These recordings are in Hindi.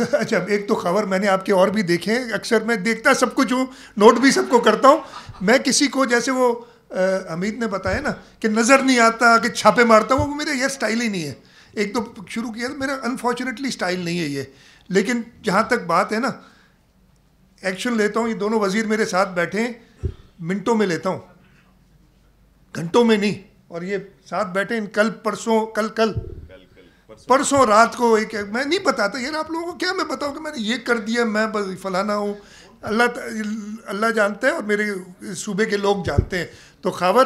अच्छा एक तो खबर मैंने आपके और भी देखे हैं अक्सर मैं देखता सब कुछ हूँ नोट भी सबको करता हूँ मैं किसी को जैसे वो अमित ने बताया ना कि नज़र नहीं आता कि छापे मारता हूँ वो मेरे ये स्टाइल ही नहीं है एक तो शुरू किया था मेरा अनफॉर्चुनेटली स्टाइल नहीं है ये लेकिन जहाँ तक बात है ना एक्शन लेता हूँ ये दोनों वजीर मेरे साथ बैठे हैं मिनटों में लेता हूँ घंटों में नहीं और ये साथ बैठे इन कल परसों कल कल परसों रात को एक मैं नहीं बताता यार आप लोगों को क्या मैं बताऊँ कि मैंने ये कर दिया मैं बस फलाना हूँ अल्लाह अल्लाह जानते हैं और मेरे सूबे के लोग जानते हैं तो खबर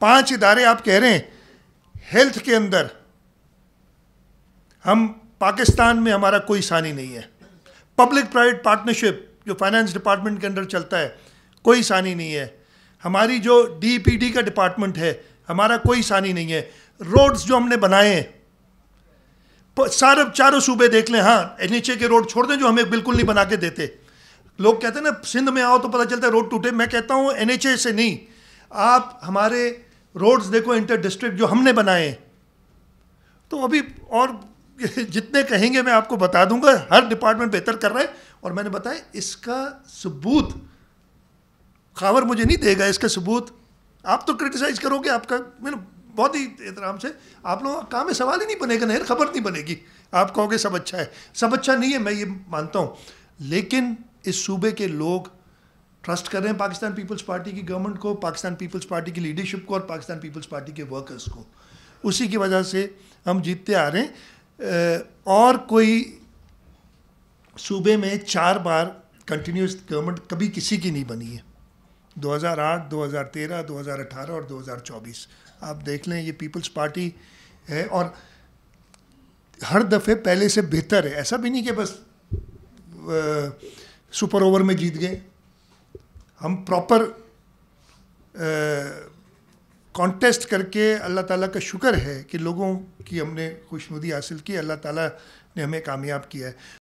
पांच इदारे आप कह रहे हैं हेल्थ के अंदर हम पाकिस्तान में हमारा कोई सानी नहीं है पब्लिक प्राइवेट पार्टनरशिप जो फाइनेंस डिपार्टमेंट के अंदर चलता है कोई सानी नहीं है हमारी जो डीपीडी का डिपार्टमेंट है हमारा कोई सानी नहीं है रोड्स जो हमने बनाए हैं सारे चारों सूबे देख लें हाँ नीचे के रोड छोड़ दें जो हमें बिल्कुल नहीं बना के देते लोग कहते हैं ना सिंध में आओ तो पता चलता है रोड टूटे मैं कहता हूँ एन से नहीं आप हमारे रोड्स देखो इंटर डिस्ट्रिक्ट जो हमने बनाए तो अभी और जितने कहेंगे मैं आपको बता दूंगा हर डिपार्टमेंट बेहतर कर रहा है और मैंने बताया इसका सबूत खावर मुझे नहीं देगा इसका सबूत आप तो क्रिटिसाइज करोगे आपका मैंने मतलब बहुत ही एहतराम से आप लोगों का काम है सवाल ही नहीं बनेगा नहीं खबर नहीं बनेगी आप कहोगे सब अच्छा है सब अच्छा नहीं है मैं ये मानता हूँ लेकिन इस सूबे के लोग ट्रस्ट कर रहे हैं पाकिस्तान पीपल्स पार्टी की गवर्नमेंट को पाकिस्तान पीपल्स पार्टी की लीडरशिप को और पाकिस्तान पीपल्स पार्टी के वर्कर्स को उसी की वजह से हम जीतते आ रहे हैं और कोई सूबे में चार बार कंटिन्यूस गवर्नमेंट कभी किसी की नहीं बनी है 2008, 2013, 2018 और 2024 आप देख लें ये पीपल्स पार्टी है और हर दफ़े पहले से बेहतर है ऐसा भी नहीं कि बस सुपर ओवर में जीत गए हम प्रॉपर कॉन्टेस्ट करके अल्लाह ताला का शुक्र है कि लोगों की हमने खुशनुदी हासिल की अल्लाह ताला ने हमें कामयाब किया है